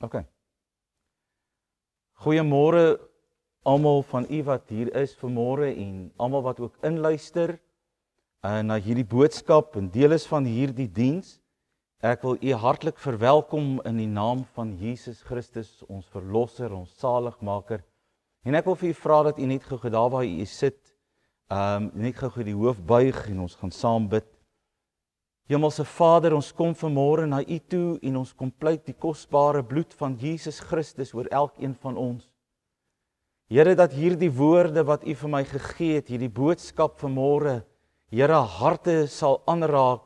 OK. Goeiemôre almal van u wat hier is vanmôre en almal wat ook inluister uh, na hierdie boodskap en deel is van hierdie diens. Ek wil u hartlik verwelkom in die naam van Jesus Christus, ons verlosser, ons saligmaker. En ek wil vir u vra dat u net gou daar waar u sit, ehm um, net gou die hoof buig en ons gaan saam bid. Hemelse Vader, ons kom vanmôre na U toe en ons kom pleit die kosbare bloed van Jesus Christus oor elkeen van ons. Here, dat hierdie woorde wat U vir my gegee het, hierdie boodskap vanmôre, Here harte sal aanraak.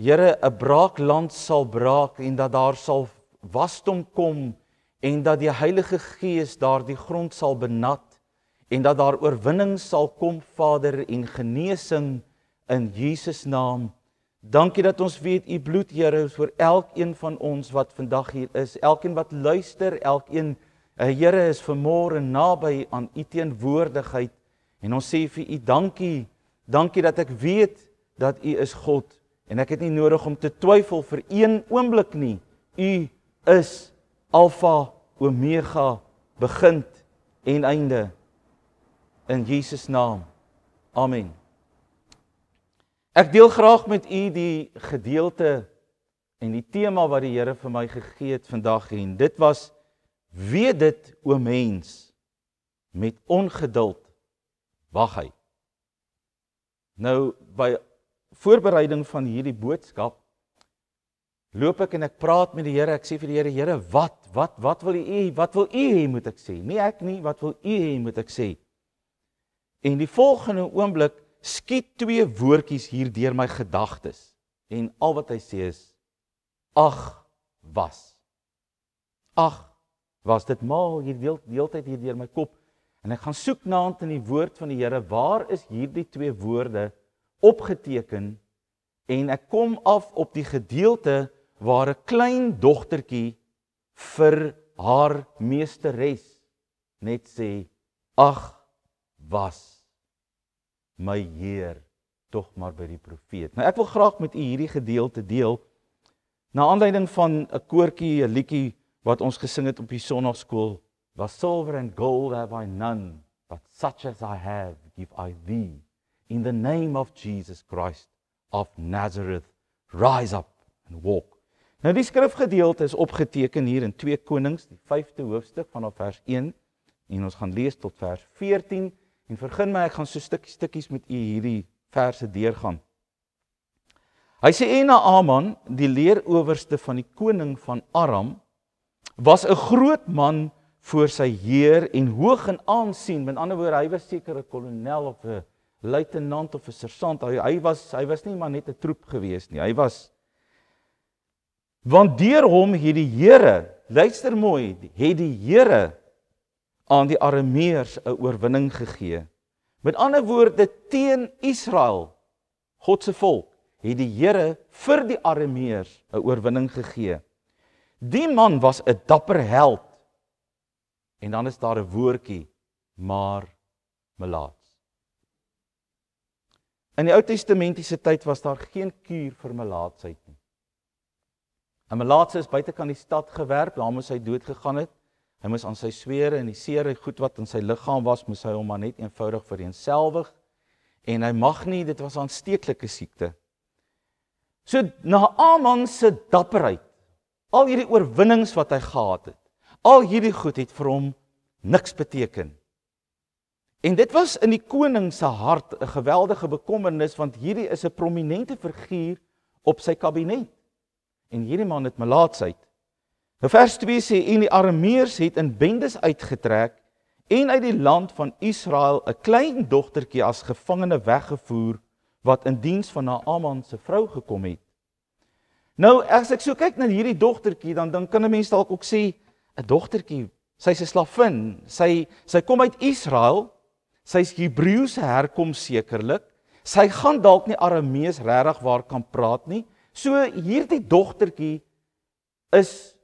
Here, 'n braakland sal braak en dat daar sal wasdom kom en dat die Heilige Gees daardie grond sal benat en dat daar oorwinning sal kom, Vader, en genesing in Jesus naam. Dankie dat ons weet u bloed, Here, is vir elkeen van ons wat vandag hier is. Elkeen wat luister, elkeen, eh, Here, is vanmôre naby aan u teenwoordigheid. En ons sê vir u dankie. Dankie dat ek weet dat u is God en ek het nie nodig om te twyfel vir een oomblik nie. U is Alfa, Omega, begin en einde. In Jesus naam. Amen. Ek deel graag met u die gedeelte en die tema wat die Here vir my gegee het vandag hier. Dit was weet dit o mens met ongeduld wag hy. Nou by voorbereiding van hierdie boodskap loop ek en ek praat met die Here. Ek sê vir die Here, Here, wat wat wat wil u wat wil u hê moet ek sê? Nie ek nie, wat wil u hê moet ek sê? En die volgende oomblik skiet twee woordjies hier deur my gedagtes en al wat hy sê is ag was. Ag was dit maal hier deel deeltyd hier deur my kop en ek gaan soek naant in die woord van die Here waar is hierdie twee woorde opgeteken en ek kom af op die gedeelte waar 'n klein dogtertjie vir haar meesteres net sê ag was my Heer tog maar by die profeet. Nou ek wil graag met u hierdie gedeelte deel na aanleiding van 'n koortjie, 'n liedjie wat ons gesing het op die sonnaarskool. Was silver and gold have I none, but such as I have give I thee. In the name of Jesus Christ of Nazareth, rise up and walk. Nou die skrifgedeelte is opgeteken hier in 2 Konings, die 5de hoofstuk vanaf vers 1 en ons gaan lees tot vers 14. En vergun my, ek gaan so stukkie stukkies met u hierdie verse deurgaan. Hy sê en Aaman, die leeroowerste van die koning van Aram, was 'n groot man voor sy heer en hoog in aansien. Met ander woorde, hy was seker 'n kolonel of 'n luitenant of 'n sersant. Hy hy was hy was nie maar net 'n troep gewees nie. Hy was want deur hom het die Here, luister mooi, het die Here aan die Arameërs 'n oorwinning gegee. Met ander woorde teen Israel, God se volk, het die Here vir die Arameërs 'n oorwinning gegee. Die man was 'n dapper held. En dan is daar 'n woordjie, maar melaats. In die Ou Testamentiese tyd was daar geen kuur vir melaatsheid nie. 'n Melaatse is buite kan die stad gewerp, daarom is hy dood gegaan het. Hy moes aan sy swere en die seer en goed wat in sy liggaam was, moes hy hom maar net eenvoudig vereenselwig en hy mag nie, dit was 'n aansteeklike siekte. So na Aman se dapperheid, al hierdie oorwinnings wat hy gehad het, al hierdie goed het vir hom niks beteken. En dit was in die koning se hart 'n geweldige bekommernis want hierdie is 'n prominente figuur op sy kabinet. En hierdie man het melaatsheid. Nou vers 2 sê en die Arameërs het in bendes uitgetrek en uit die land van Israel 'n klein dogtertjie as gevangene weggevoer wat in diens van Naaman se vrou gekom het. Nou as ek so kyk na hierdie dogtertjie dan dan kan 'n mens dalk ook sê 'n dogtertjie, sy's 'n slavin, sy sy kom uit Israel, sy's Hebreëse herkom sekerlik. Sy gaan dalk nie Aramees regwaar kan praat nie. So hierdie dogtertjie is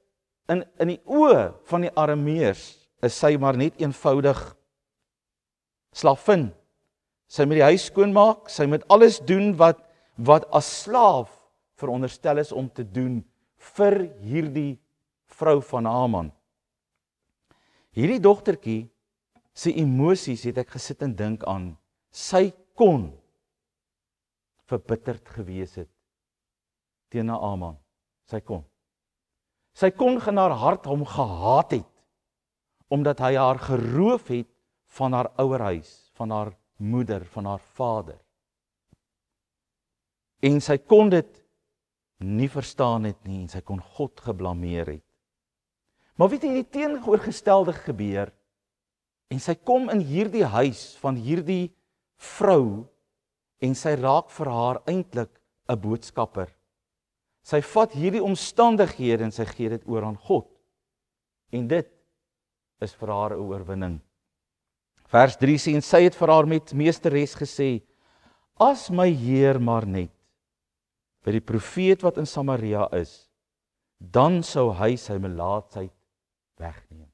in in die oë van die arameërs is sy maar net eenvoudig slavin. Sy moet die huis skoonmaak, sy moet alles doen wat wat as slaaf veronderstel is om te doen vir hierdie vrou van Haman. Hierdie dogtertjie se emosies het ek gesit en dink aan. Sy kon verbitterd gewees het teenoor Haman. Sy kon. Sy kon in haar hart hom gehaat het omdat hy haar geroof het van haar ouer huis, van haar moeder, van haar vader. En sy kon dit nie verstaan het nie en sy kon God geblameer het. Maar weet jy die teenoorgestelde gebeur en sy kom in hierdie huis van hierdie vrou en sy raak vir haar eintlik 'n boodskapper Sy vat hierdie omstandighede en sy gee dit oor aan God. En dit is vir haar 'n oorwinning. Vers 3 sê en sy het vir haar met meesteres gesê: "As my Heer maar net by die profeet wat in Samaria is, dan sou hy sy melaatsheid wegneem.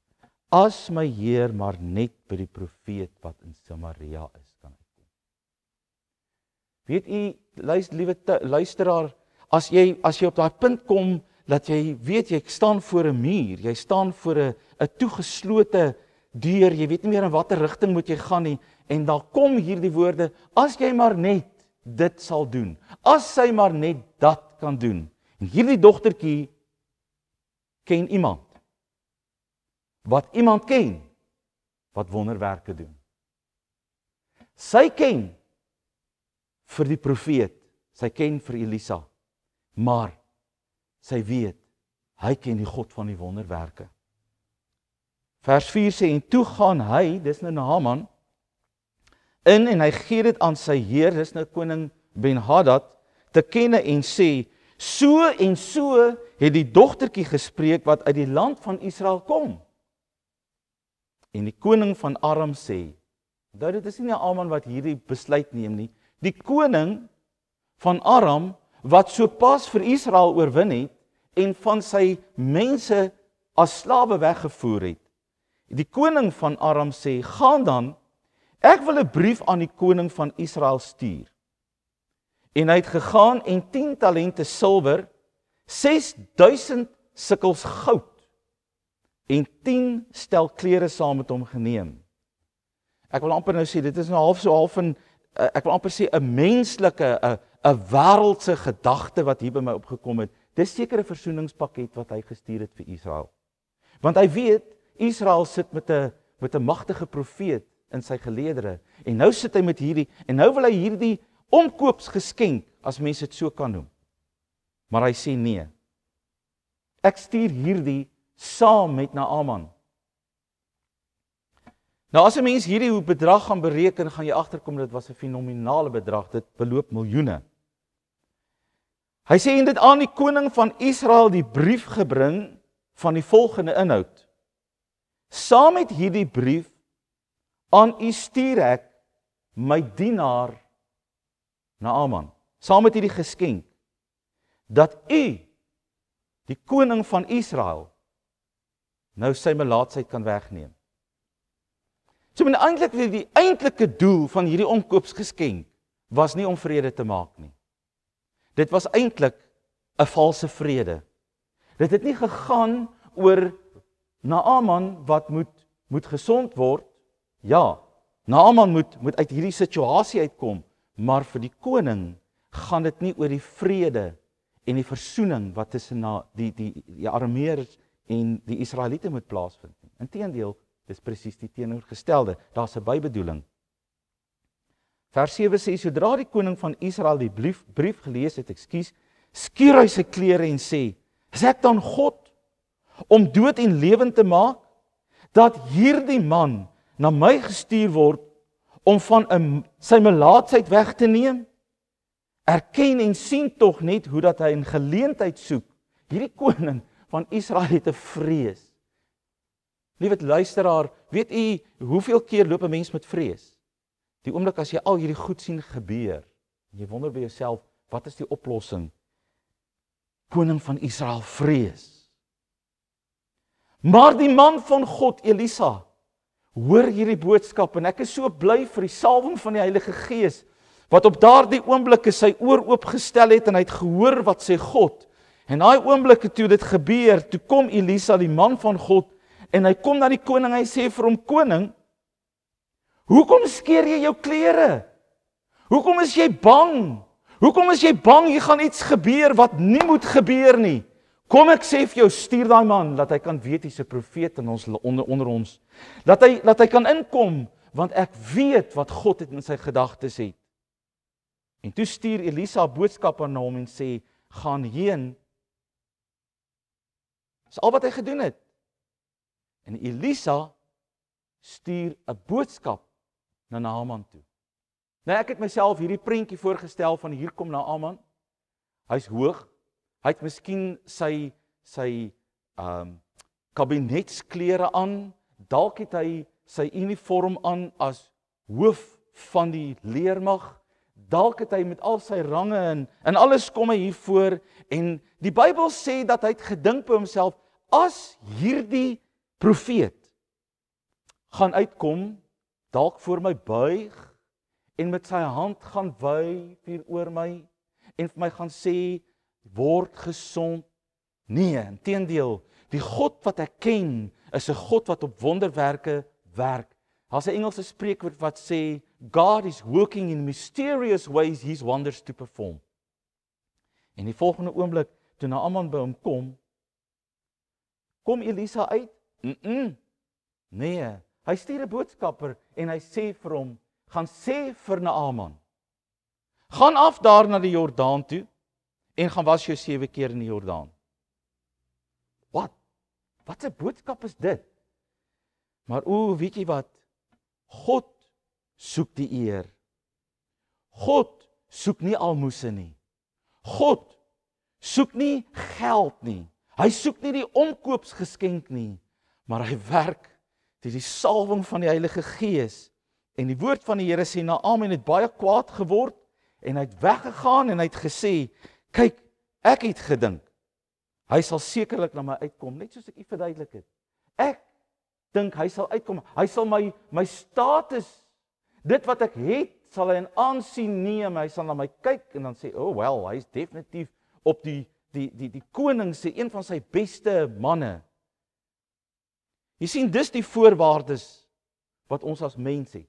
As my Heer maar net by die profeet wat in Samaria is kan uitkom." Weet u, luister liewe luisteraar, as jy as jy op daai punt kom dat jy weet jy staan voor 'n muur, jy staan voor 'n 'n toegeslote deur, jy weet nie meer in watter rigting moet jy gaan nie en daar kom hierdie woorde as jy maar net dit sal doen. As sy maar net dat kan doen. En hierdie dogtertjie ken iemand wat iemand ken wat wonderwerke doen. Sy ken vir die profeet, sy ken vir Elisa. Maar sy weet, hy ken die God van die wonderwerke. Vers 4 sê en toe gaan hy, dis nou Naaman, in en hy gee dit aan sy heer, dis nou koning Ben-Hadad, te kenne en sê so en so het die dogtertjie gespreek wat uit die land van Israel kom. En die koning van Aram sê, "Dou dit is nie Naaman wat hierdie besluit neem nie. Die koning van Aram wat sopas vir Israel oorwin het en van sy mense as slawe weggevoer het. Die koning van Aram sê: "Gaan dan. Ek wil 'n brief aan die koning van Israel stuur." En hy het gegaan en 10 talente silwer, 6000 sikkels goud en 10 stel klere saam met hom geneem. Ek wil amper nou sê dit is nou half so half in eh, ek wil amper sê 'n menslike 'n eh, 'n wêreldse gedagte wat hier by my opgekom het. Dis seker 'n versoeningspakket wat hy gestuur het vir Israel. Want hy weet Israel sit met 'n met 'n magtige profeet in sy geleedere en nou sit hy met hierdie en nou wil hy hierdie omkoopsgeskenk as mense dit so kan noem. Maar hy sê nee. Ek stuur hierdie saam met Naaman. Nou as 'n mens hierdie bedrag gaan bereken, gaan jy agterkom dit was 'n fenominale bedrag. Dit beloop miljoene. Hy sê en dit aan die koning van Israel die brief gebring van die volgende inhoud. Saam met hierdie brief aan u stuur ek my dienaar Naaman, saam met hierdie geskenk dat u die koning van Israel nou sy melaatsheid kan wegneem. So men eintlik die eintlike doel van hierdie onkoopsgeskenk was nie om vrede te maak nie. Dit was eintlik 'n valse vrede. Dit het nie gegaan oor Naaman wat moet moet gesond word. Ja, Naaman moet moet uit hierdie situasie uitkom, maar vir die koning gaan dit nie oor die vrede en die versoening wat tussen na die die die Arameërs en die Israeliete moet plaasvind nie. Inteendeel, dis presies die teenoorgestelde. Daar's 'n bybedoeling. Vers 7 sê sodra die koning van Israel die brief, brief gelees het, ekskuus, skeur hy sy klere en sê: "Is ek dan God om dood en lewend te maak dat hierdie man na my gestuur word om van 'n sy melaatsheid weg te neem? Erken en sien tog net hoe dat hy 'n geleentheid soek. Hierdie koning van Israel het 'n vrees. Liewe luisteraar, weet u hoeveel keer loop 'n mens met vrees? Die oomblik as jy al hierdie goed sien gebeur, jy wonder by jouself, wat is die oplossing? Koning van Israel vrees. Maar die man van God, Elisa, hoor hierdie boodskap en ek is so bly vir die salwing van die Heilige Gees wat op daardie oomblik sy oor oopgestel het en hy het gehoor wat sê God. En daai oomblik toe dit gebeur, toe kom Elisa, die man van God, en hy kom na die koning en hy sê vir hom koning, Hoekom skeer jy jou klere? Hoekom is jy bang? Hoekom is jy bang jy gaan iets gebeur wat nie moet gebeur nie? Kom ek sê vir jou, stuur daai man dat hy kan weet hy's 'n profeet in ons onder onder ons. Dat hy dat hy kan inkom want ek weet wat God het in sy gedagtes het. En toe stuur Elisa boodskappe na hom en sê gaan heen. Dis al wat hy gedoen het. En Elisa stuur 'n boodskap na Naaman toe. Nou ek het myself hierdie prentjie voorgestel van hier kom Naaman. Hy's hoog. Hy't miskien sy sy ehm um, kabinetsklere aan. Dalk het hy sy uniform aan as hoof van die leermag. Dalk het hy met al sy range en en alles kom hy hier voor en die Bybel sê dat hy het gedink by homself as hierdie profeet gaan uitkom dalk voor my buig en met sy hand gaan wyf hier oor my en vir my gaan sê word gesond. Nee, inteendeel, die God wat ek ken is 'n God wat op wonderwerke werk. Daar's 'n Engelse spreekwoord wat sê God is working in mysterious ways his wonders to perform. En die volgende oomblik toe na Aman by hom kom, kom Elisa uit. Mm -mm. Nee. Hy stuur 'n boodskapper en hy sê vir hom: "Gaan sê vir Naaman: Gaan af daar na die Jordaan toe en gaan was jou 7 keer in die Jordaan." Wat? Wat 'n boodskap is dit? Maar o, weet jy wat? God soek die eer. God soek nie almoses nie. God soek nie geld nie. Hy soek nie die omkoopsgeskenk nie, maar hy werk Dis die salwing van die Heilige Gees. En die woord van die Here sê na Amen het baie kwaad geword en hy het weggegaan en hy het gesê, "Kyk, ek het gedink hy sal sekerlik na my uitkom, net soos ek u verduidelik het. Ek dink hy sal uitkom. Hy sal my my status, dit wat ek het, sal hy in aansien neem. Hy sal na my kyk en dan sê, "Oh well, hy's definitief op die die die die koning se een van sy beste manne." Jy sien dis die voorwaardes wat ons as mens het.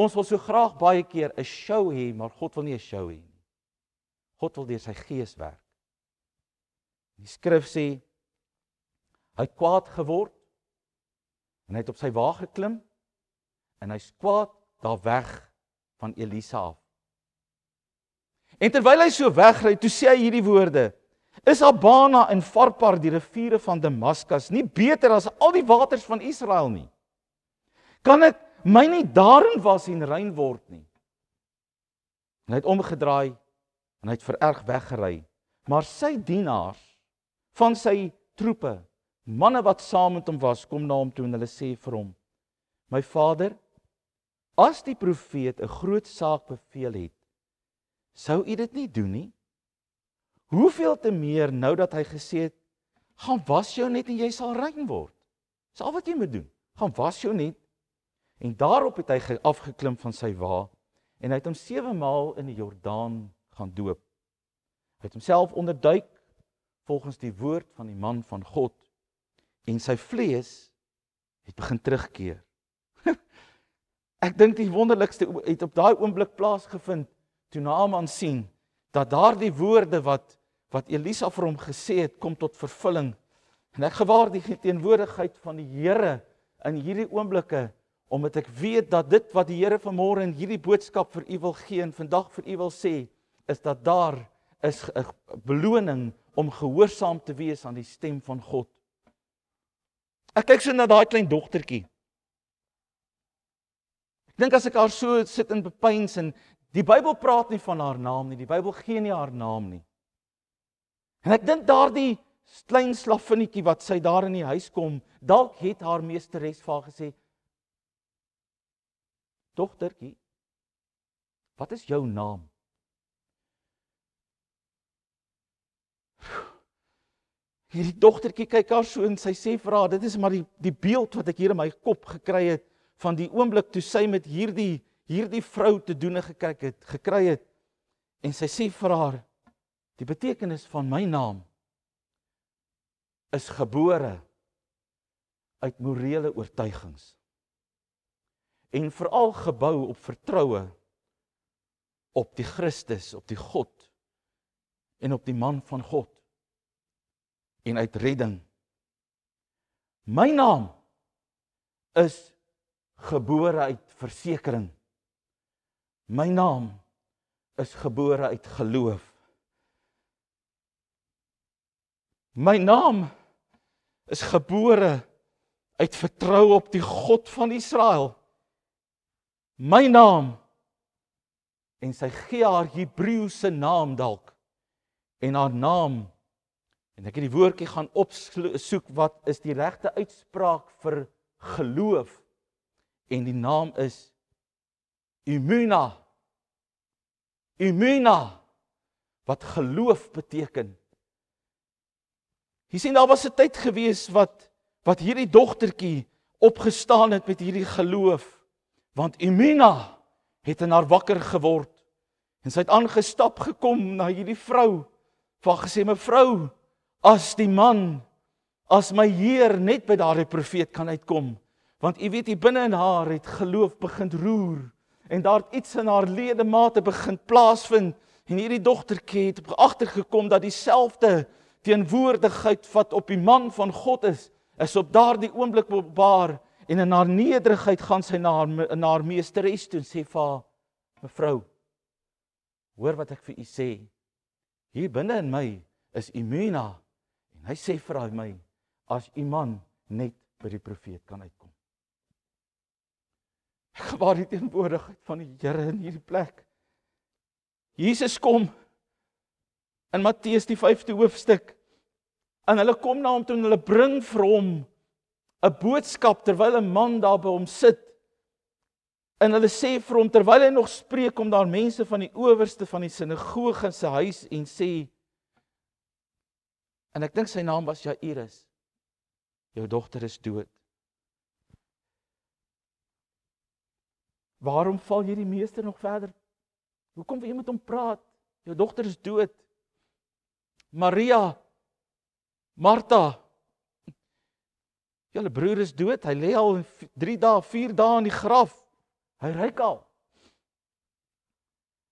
Ons wil so graag baie keer 'n show hê, maar God wil nie 'n show hê nie. God wil deur sy gees werk. Die skrif sê hy het kwaad geword en hy het op sy waag geklim en hy's kwaad daar weg van Elisa af. En terwyl hy so wegry, toe sê hy hierdie woorde: Is Abana en Farpar die riviere van Damaskus nie beter as al die waters van Israel nie? Kan dit my nie daarin was en rein word nie? En hy het omgedraai en hy het vererg weggery, maar sy dienaars van sy troepe, manne wat saam met hom was, kom na hom toe en hulle sê vir hom: "My vader, as die profeet 'n groot saak beveel het, sou u dit nie doen nie?" Hoeveel te meer nou dat hy gesê het: "Gaan was jou net en jy sal rein word." Dis al wat jy moet doen. Gaan was jou net. En daarop het hy afgeklim van sy wa en hy het hom 7 maal in die Jordaan gaan doop. Hy het homself onderduik volgens die woord van die man van God en sy vlees het begin terugkeer. Ek dink die wonderlikste het op daai oomblik plaasgevind toe Naaman sien dat daardie woorde wat wat Elisa vir hom gesê het kom tot vervulling. En ek gewaar die teenwoordigheid van die Here in hierdie oomblikke omdat ek weet dat dit wat die Here vanmôre in hierdie boodskap vir u wil gee en vandag vir u wil sê is dat daar is 'n beloning om gehoorsaam te wees aan die stem van God. Ek kyk so na daai klein dogtertjie. Ek dink as ek haar so sit in bepeins en die Bybel praat nie van haar naam nie, die Bybel gee nie haar naam nie. En ek dink daardie klein slaafinnetjie wat sy daar in die huis kom, dalk het haar meesteres vir haar gesê: "Dogtertjie, wat is jou naam?" Hierdie dogtertjie kyk haar so en sy sê vir haar: "Dit is maar die die beeld wat ek hier in my kop gekry het van die oomblik toe sy met hierdie hierdie vrou te doen gekyk het, gekry het." En sy sê vir haar: Die betekenis van my naam is gebore uit morele oortuigings en veral gebou op vertroue op die Christus, op die God en op die man van God en uit redding. My naam is gebore uit versekering. My naam is gebore uit geloof. My naam is gebore uit vertrou op die God van Israel. My naam en sy gee haar Hebreëse naam dalk en haar naam en ek het die woordjie gaan opsoek wat is die regte uitspraak vir geloof en die naam is Imuna Imuna wat geloof beteken Jy sien daar was 'n tyd gewees wat wat hierdie dogtertjie opgestaan het met hierdie geloof. Want Imena het in haar wakker geword en sy het aangestap gekom na hierdie vrou. Waar gesê mevrou, as die man as my heer net by daardie profeet kan uitkom. Want u weet, hier binne in haar het geloof begin roer en daar't iets in haar ledemate begin plaasvind en hierdie dogtertjie het agtergekom dat dieselfde teenwoordigheid wat op die man van God is, is op daardie oomblik bebaar en in haar nederigheid gaan sy na haar na haar meesteres toe en sê vir haar mevrou hoor wat ek vir u sê hier binne in my is Imena en hy sê vir haar my as u man net by die profeet kan uitkom ek gewaar die teenwoordigheid van die Here in hierdie plek Jesus kom in Matteus die 5de hoofstuk. En hulle kom na hom toe en hulle bring vir hom 'n boodskap terwyl 'n man daar by hom sit. En hulle sê vir hom terwyl hy nog spreek om daar mense van die owerste van die sinagoge in sy huis en sê en ek dink sy naam was Jairus. Jou dogter is dood. Waarom val hierdie meester nog verder? Hoekom wil jy met hom praat? Jou dogter is dood. Maria, Martha. Julle broer is dood. Hy lê al 3 dae, 4 dae in die graf. Hy ryk al.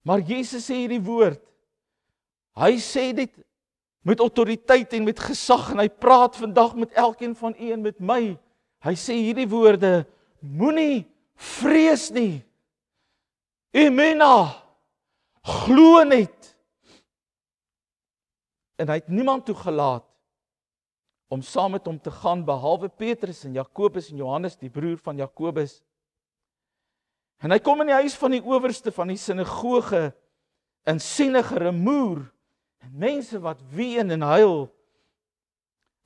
Maar Jesus sê hierdie woord. Hy sê dit met autoriteit en met gesag en hy praat vandag met elkeen van u en met my. Hy sê hierdie woorde: Moenie vrees nie. Emena. Glo net en hy het niemand toegelaat om saam met hom te gaan behalwe Petrus en Jakobus en Johannes die broer van Jakobus. En hy kom in die huis van die owerste van die sinagoge in sinige remoer en mense wat ween en huil.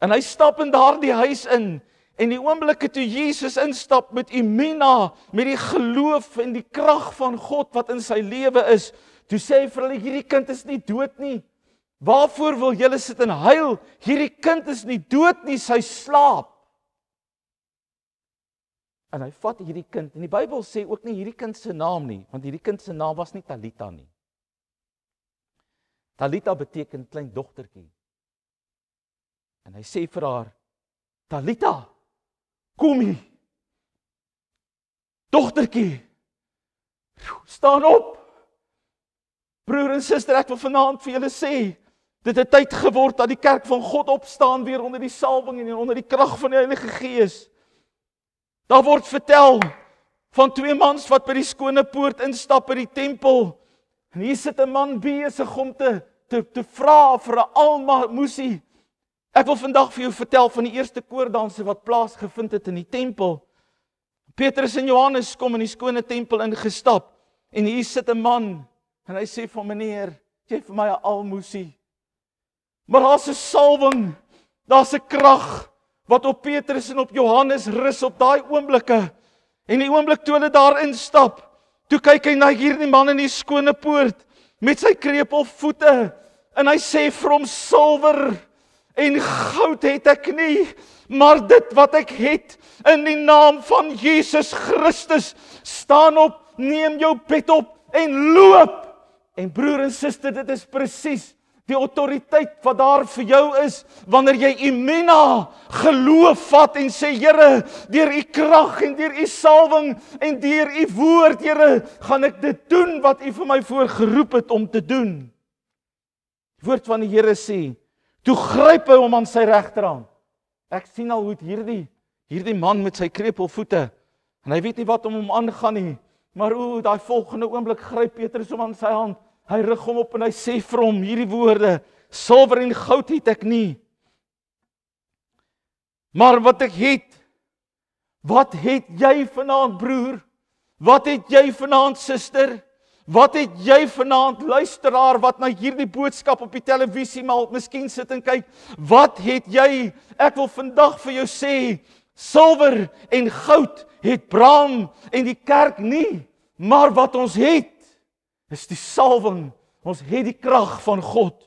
En hy stap in daardie huis in en die oomblikke toe Jesus instap met Imina met die geloof en die krag van God wat in sy lewe is, toe sê hy vir hulle hierdie kind is nie dood nie. Waarvoor wil julle sit en huil? Hierdie kind is nie dood nie, hy slaap. En hy vat hierdie kind en die Bybel sê ook nie hierdie kind se naam nie, want hierdie kind se naam was nie Talita nie. Talita beteken klein dogtertjie. En hy sê vir haar: "Talita, kom hier." Dogtertjie, staan op. Broer en suster, ek wil vanaand vir julle sê, Dit het tyd geword dat die kerk van God opstaan weer onder die salwing en onder die krag van die Heilige Gees. Daar word vertel van twee mans wat by die skone poort instap by die tempel. En hier sit 'n man besig om te te te vra vir 'n almoesie. Ek wil vandag vir jou vertel van die eerste koordanse wat plaasgevind het in die tempel. Petrus en Johannes kom in die skone tempel ingestap en hier sit 'n man en hy sê vir meneer, "Gee vir my 'n almoesie." Maar daar's 'n salwing, daar's 'n krag wat op Petrus en op Johannes rus op daai oomblikke. En die oomblik toe hulle daar instap, toe kyk hy na hierdie man in die skone poort met sy krepeel voete en hy sê vir hom silwer en goud het ek nie maar dit wat ek het in die naam van Jesus Christus staan op neem jou bed op en loop en broer en suster dit is presies die autoriteit wat daar vir jou is wanneer jy Imena geloof vat en sê Here deur u krag en deur u salwing en deur u woord Here gaan ek dit doen wat u vir my voorgeroep het om te doen. Die woord van die Here sê toe gryp hy hom aan sy regterhand. Ek sien al hoe hierdie hierdie man met sy krepelvoete en hy weet nie wat om hom aangaan nie maar o daai volgende oomblik gryp Petrus hom aan sy hand Hy rig hom op en hy sê vir hom hierdie woorde: "Silwer en goud het ek nie. Maar wat ek het, wat het jy vanaand, broer? Wat het jy vanaand, suster? Wat het jy vanaand, luisteraar wat na hierdie boodskap op die televisie maar miskien sit en kyk? Wat het jy? Ek wil vandag vir jou sê, silwer en goud het Bram en die kerk nie, maar wat ons het is die salwing. Ons het die krag van God.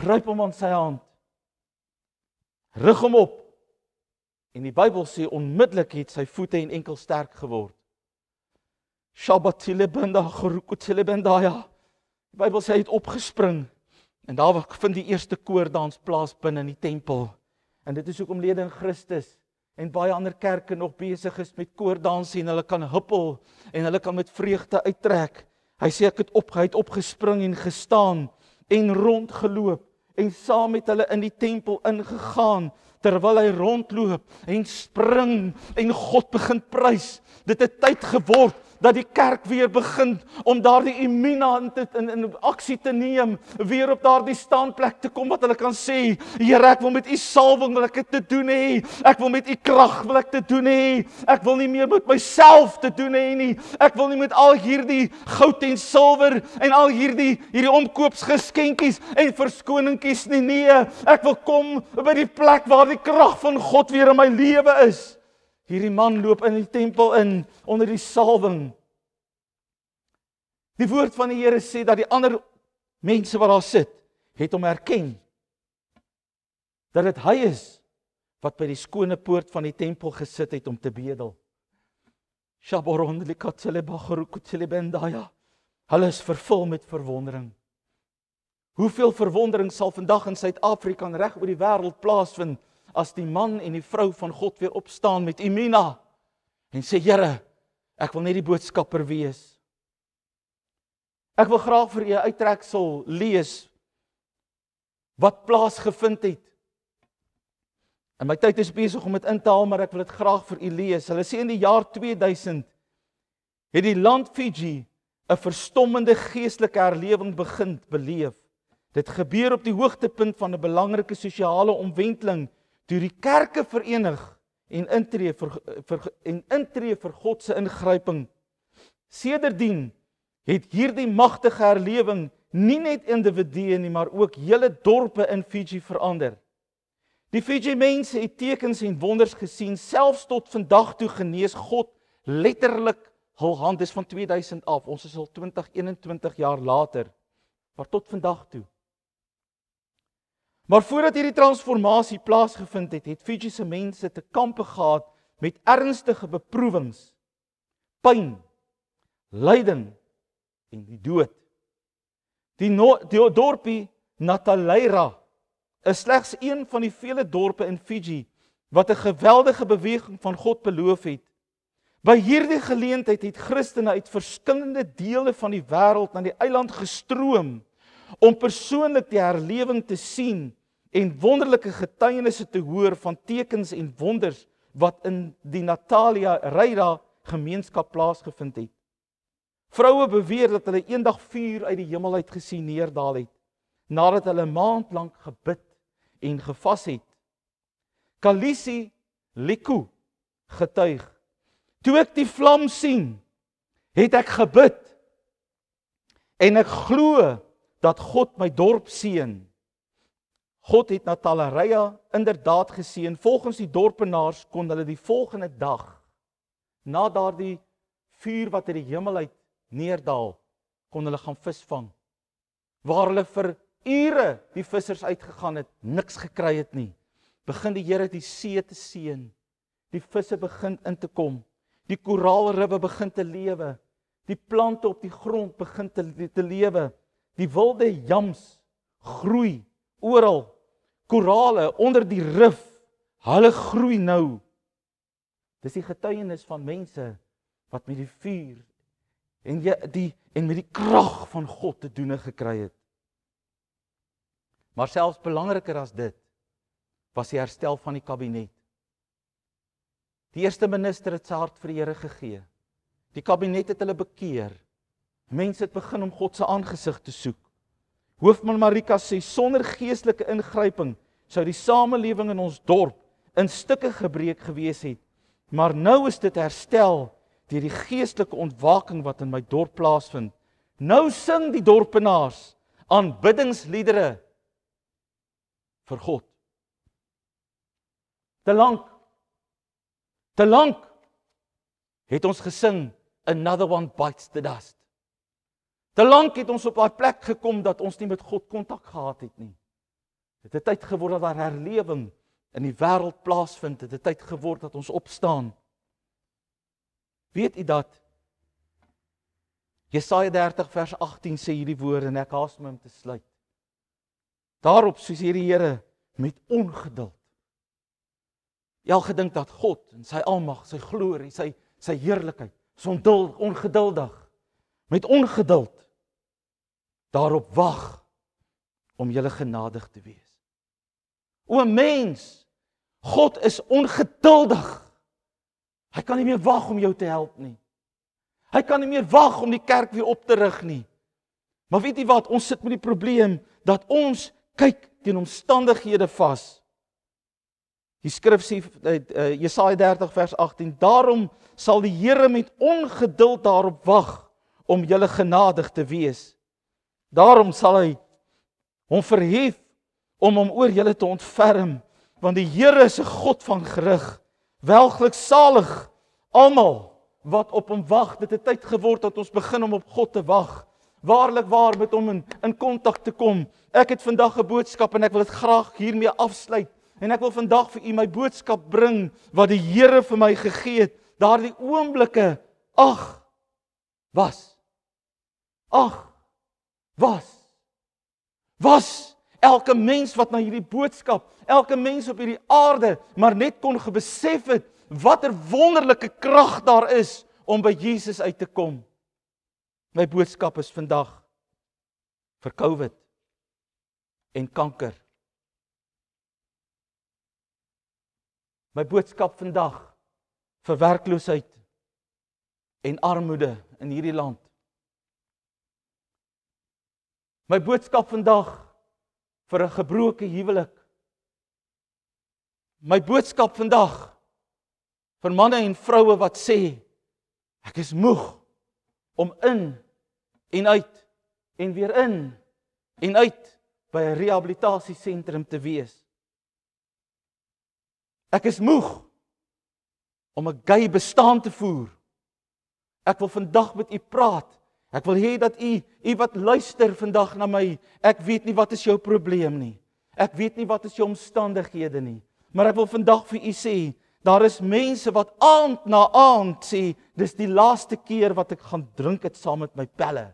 Gryp hom aan sy hand. Rig hom op. En die Bybel sê onmiddellik het sy voete en enkel sterk geword. Shabbatile benda gerukutile benda ja. Die Bybel sê hy het opgespring. En daar word vind die eerste koordans plaas binne in die tempel. En dit is hoekom lede in Christus en baie ander kerke nog besig is met koordans en hulle kan huppel en hulle kan met vreugde uittrek. Hy sê ek het op hy het opgespring en gestaan en rondgeloop en saam met hulle in die tempel ingegaan terwyl hy rondloop en spring en God begin prys. Dit het tyd geword dat die kerk weer begin om daardie immuna in, in in aksie te neem, weer op daardie staanplek te kom wat hulle kan sê, Here, ek wil met u salwing wil ek dit te doen hê. Ek wil met u krag wil ek te doen hê. Ek wil nie meer met myself te doen hê nie. Ek wil nie met al hierdie goud en silwer en al hierdie hierdie omkoopsgeskenkies en verskoningkies nie. Nee, ek wil kom by die plek waar die krag van God weer in my lewe is. Hierdie man loop in die tempel in onder die salwing. Die woord van die Here sê dat die ander mense wat daar sit, het hom herken. Dat dit hy is wat by die skone poort van die tempel gesit het om te bedel. Hulle is vervul met verwondering. Hoeveel verwondering sal vandag in Suid-Afrika en reg oor die wêreld plaasvind as die man en die vrou van God weer opstaan met Imina en sê Here, ek wil net die boodskapper wees. Ek wil graag vir u uittreksel lees wat plaasgevind het. En my tyd is besig om dit in te haal, maar ek wil dit graag vir u lees. Hulle sê in die jaar 2000 het die land Fiji 'n verstommende geestelike herlewing begin beleef. Dit gebeur op die hoogtepunt van 'n belangrike sosiale omwenteling toe die kerke verenig en intree vir, vir en intree vir God se ingryping sedertdien het hierdie magtige herlewing nie net individue nie maar ook hele dorpe in Fiji verander die Fiji mense het tekens en wonders gesien selfs tot vandag toe genees God letterlik hul hand is van 2000 af ons is al 2021 jaar later maar tot vandag toe Maar voordat hierdie transformasie plaasgevind het, het Fiji se mense te kampe gehad met ernstige beproewings, pyn, lyding en die dood. Die, no die dorpie Nataleira is slegs een van die vele dorpe in Fiji wat 'n geweldige beweging van God beloof het. By hierdie geleentheid het Christene uit verskillende dele van die wêreld na die eiland gestroom om persoonlik die herlewing te sien en wonderlike getuienisse te hoor van tekens en wonders wat in die Natalia Reira gemeenskap plaasgevind het. Vroue beweer dat hulle eendag vuur uit die hemel uit gesien neerdal het nadat hulle maand lank gebid en gevas het. Kalisi Liku getuig: "Toe ek die vlam sien, het ek gebid en ek glo dat God my dorp seën." God het Natalaria inderdaad geseën. Volgens die dorpenaars kon hulle die volgende dag na daardie vuur wat uit die hemel uit neerdal, kon hulle gaan visvang. Waar hulle vir ure die vissers uitgegaan het, niks gekry het nie. Begin die Here die see te seën. Die visse begin in te kom. Die koraalribbe begin te lewe. Die plante op die grond begin te te lewe. Die wilde jams groei oral korale onder die rif, hulle groei nou. Dis die getuienis van mense wat met die vuur en die en met die krag van God te doen gekry het. Maar selfs belangriker as dit was die herstel van die kabinet. Die eerste minister het sy hart vir die Here gegee. Die kabinet het hulle bekeer. Mense het begin om God se aangesig te soek. Hoofman Marika sê sonder geestelike ingryping sou die samelewing in ons dorp in stukke gebreek gewees het. Maar nou is dit herstel deur die geestelike ontwaking wat in my dorp plaasvind. Nou sing die dorpenaars aanbiddingsliedere vir God. Te lank te lank het ons gesing another one bites the dust. Te lank het ons op daai plek gekom dat ons nie met God kontak gehad het nie. Dit het tyd geword dat daar herlewing in die wêreld plaasvind. Dit het tyd geword dat ons opstaan. Weet u dat Jesaja 30 vers 18 sê hierdie woorde en ek haas my om te sluit. Daarop soos hierdie Here met ongeduld. Jy al gedink dat God in sy almag, sy glorie, sy sy heerlikheid, so ongeduldig met ongeduld daarop wag om julle genadig te wees. O mens, God is ongeduldig. Hy kan nie meer wag om jou te help nie. Hy kan nie meer wag om die kerk weer op te rig nie. Maar weet jy wat, ons sit met die probleem dat ons kyk teen omstandighede vas. Die skrif sê eh, eh, Jesaja 30 vers 18: Daarom sal die Here met ongeduld daarop wag om julle genadig te wees. Daarom sal hy hom verhef om hom oor julle te ontferm, want die Here is 'n God van gerig. Welgeluk salig almal wat op hom wag. Dit het tyd geword dat ons begin om op God te wag. Waarlik waar met hom in in kontak te kom. Ek het vandag 'n boodskap en ek wil dit graag hiermee afsluit. En ek wil vandag vir u my boodskap bring wat die Here vir my gegee het, daardie oomblikke ag was Ag was was elke mens wat na hierdie boodskap, elke mens op hierdie aarde maar net kon besef het watter wonderlike krag daar is om by Jesus uit te kom. My boodskap is vandag vir COVID en kanker. My boodskap vandag vir werkloosheid en armoede in hierdie land. My boodskap vandag vir 'n gebroke huwelik. My boodskap vandag vir manne en vroue wat sê ek is moeg om in en uit en weer in en uit by 'n rehabilitasiesentrum te wees. Ek is moeg om 'n gay bestaan te voer. Ek wil vandag met u praat Ek wil hê dat u, u wat luister vandag na my, ek weet nie wat is jou probleem nie. Ek weet nie wat is jou omstandighede nie. Maar ek wil vandag vir u sê, daar is mense wat aand na aand sê, dis die laaste keer wat ek gaan drink dit saam met my pelle.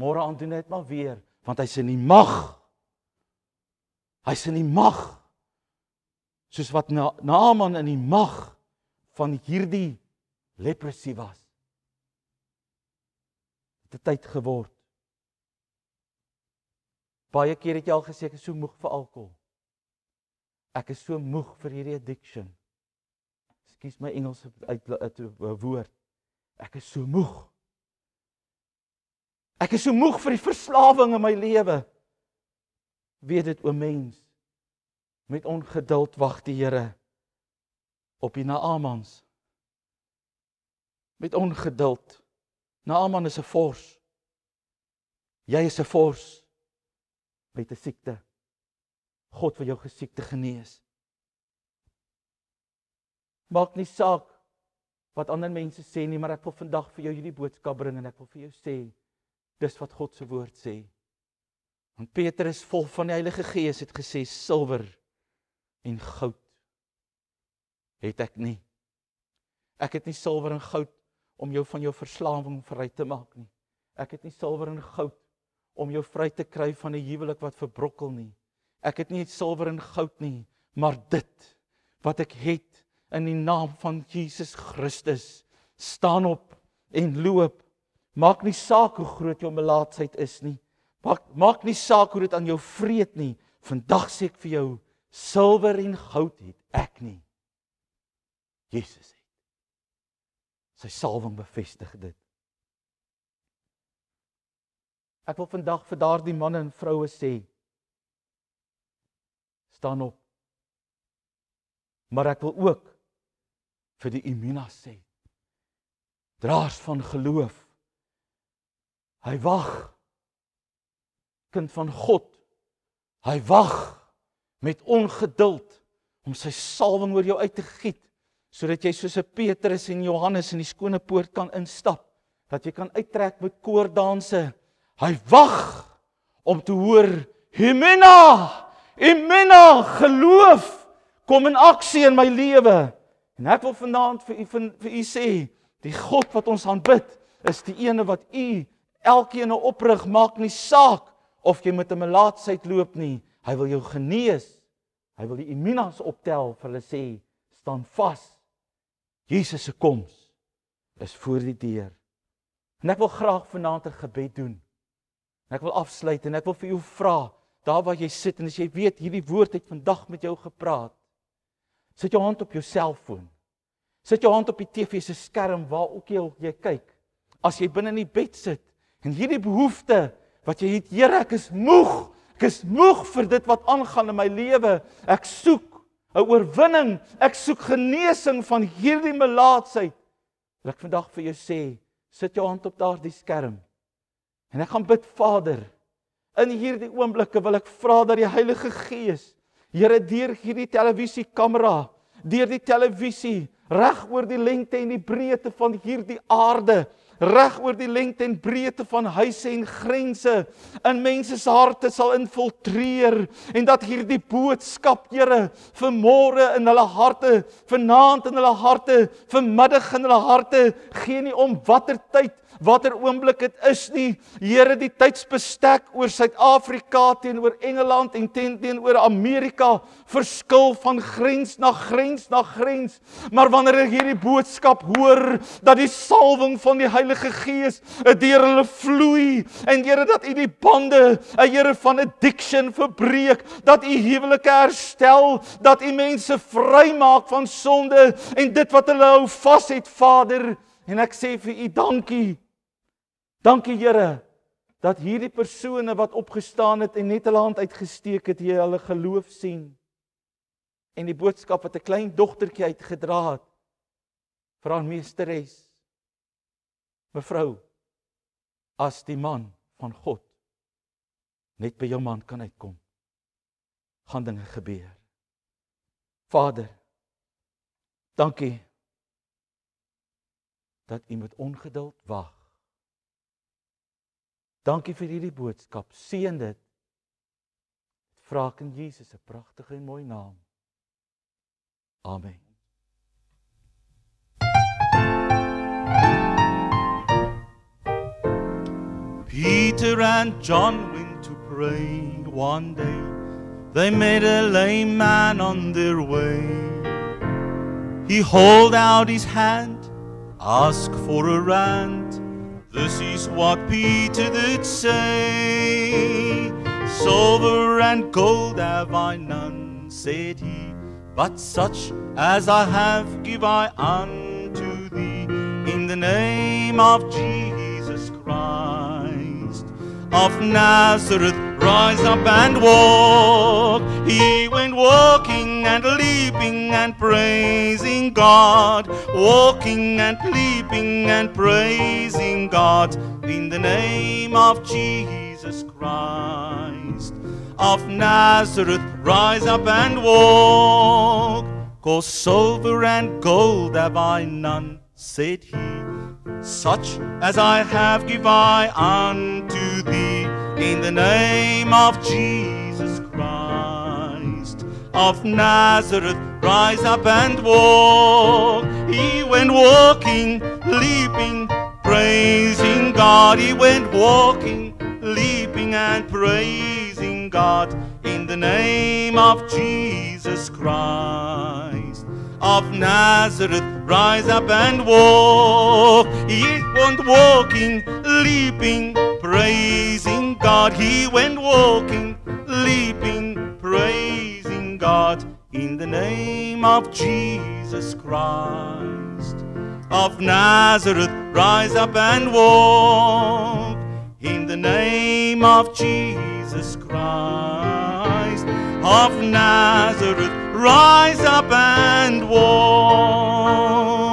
Môre aand doen dit maar weer, want hy's in die mag. Hy's in die mag. Soos wat Naaman in die mag van hierdie leprosie was tyd geword. Baie keer het jy al gesê ek is so moeg vir alkohol. Ek is so moeg vir hierdie addiction. Ekskuus my Engelse uit 'n eh, woord. Ek is so moeg. Ek is so moeg vir die verslawing in my lewe. Weet dit o mens. Met ongeduld wag die Here op die Naamans. Met ongeduld Naaman is 'n vors. Jy is 'n vors met 'n siekte. God wil jou gesiekte genees. Maak nie saak wat ander mense sê nie, maar ek wil vandag vir jou hierdie boodskap bring en ek wil vir jou sê dis wat God se woord sê. Want Petrus vol van die Heilige Gees het gesê silwer en goud het ek nie. Ek het nie silwer en goud om jou van jou verslawing vry te maak nie. Ek het nie silwer en goud om jou vry te kry van 'n huwelik wat verbrokel nie. Ek het nie silwer en goud nie, maar dit wat ek het in die naam van Jesus Christus. Staan op en loop. Maak nie saak hoe groot jou melaatsheid is nie. Maak maak nie saak hoe dit aan jou vreet nie. Vandag sê ek vir jou, silwer en goud het ek nie. Jesus het. Sy salwing bevestig dit. Ek wil vandag vir daardie manne en vroue sê staan op. Maar ek wil ook vir die Imina sê draers van geloof. Hy wag kind van God. Hy wag met ongeduld om sy salwing oor jou uit te giet sodat jy soos 'n Petrus en Johannes in die skone poort kan instap, dat jy kan uittrek met koordanse. Hy wag om te hoor, "Himena, imena, geloof kom in aksie in my lewe." En ek wil vanaand vir u vir u sê, die God wat ons aanbid, is die ene wat u elkeen oprig maak nie saak of jy met 'n melaatsheid loop nie. Hy wil jou genees. Hy wil die imunas optel vir hulle sê, "Staan vas." Jesus se koms is voor die deur. En ek wil graag vanaand 'n gebed doen. En ek wil afsluit en ek wil vir jou vra, daar waar jy sit en as jy weet hierdie woord het vandag met jou gepraat, sit jou hand op jou selfoon. Sit jou hand op die TV se skerm waar ook al jy kyk. As jy binne in die bed sit en hierdie behoefte wat jy het, Here, ek is moeg. Ek is moeg vir dit wat aangaan in my lewe. Ek soek 'n oorwinning. Ek soek genesing van hierdie melaatsheid. En ek vandag vir jou sê, sit jou hand op daardie skerm. En ek gaan bid, Vader, in hierdie oomblikke wil ek vra dat die Heilige Gees, Here, deur hierdie televisiekamera, deur die televisie reg oor die lengte en die breedte van hierdie aarde reg oor die lengte en breedte van huise en grense in mense se harte sal infiltreer en dat hierdie boodskap, Here, vanmôre in hulle harte, vanaand in hulle harte, vanmiddag in hulle harte, gee nie om watter tyd watter oomblik dit is nie. Here, die tydsbestek oor Suid-Afrika teenoor Engeland en teenoor Amerika verskil van grens na grens na grens. Maar wanneer ek hierdie boodskap hoor dat die salwing van die Heilige Gees deur hulle vloei en Here dat U die bande, eh, Here van addiction verbreek, dat U huwelike herstel, dat U mense vrymaak van sonde en dit wat hulle hou vas het, Vader. En ek sê vir u dankie. Dankie Here dat hierdie persone wat opgestaan het en net hulle hand uitgesteek het, jy hulle geloof sien. En die boodskap wat 'n klein dogtertjie uitgedra het vir haar meesteres. Mevrou as die man van God net by jou man kan uitkom. Gaan dinge gebeur. Vader, dankie dat u met ongeduld wag Dankie vir hierdie boodskap. Seën dit. Dit vra ek in Jesus se pragtige en mooi naam. Amen. Peter and John went to pray one day. They met a lame man on their way. He held out his hand, asked for a rant. This is what Peter did say. Silver and gold have I none, said he, but such as I have give I unto thee. In the name of Jesus of Nazareth, rise up and walk. He went walking and leaping and praising God, walking and leaping and praising God in the name of Jesus Christ. Of Nazareth, rise up and walk. Cause silver and gold have I none, said he such as I have give I unto thee in the name of Jesus Christ of Nazareth. Rise up and walk. He went walking, leaping, praising God. He went walking, leaping, and praising God in the name of Jesus Christ of Nazareth, rise up and walk. He went walking, leaping, praising God. He went walking, leaping, praising God. In the name of Jesus Christ of Nazareth, rise up and walk. In the name of Jesus Christ of Nazareth, rise up and walk.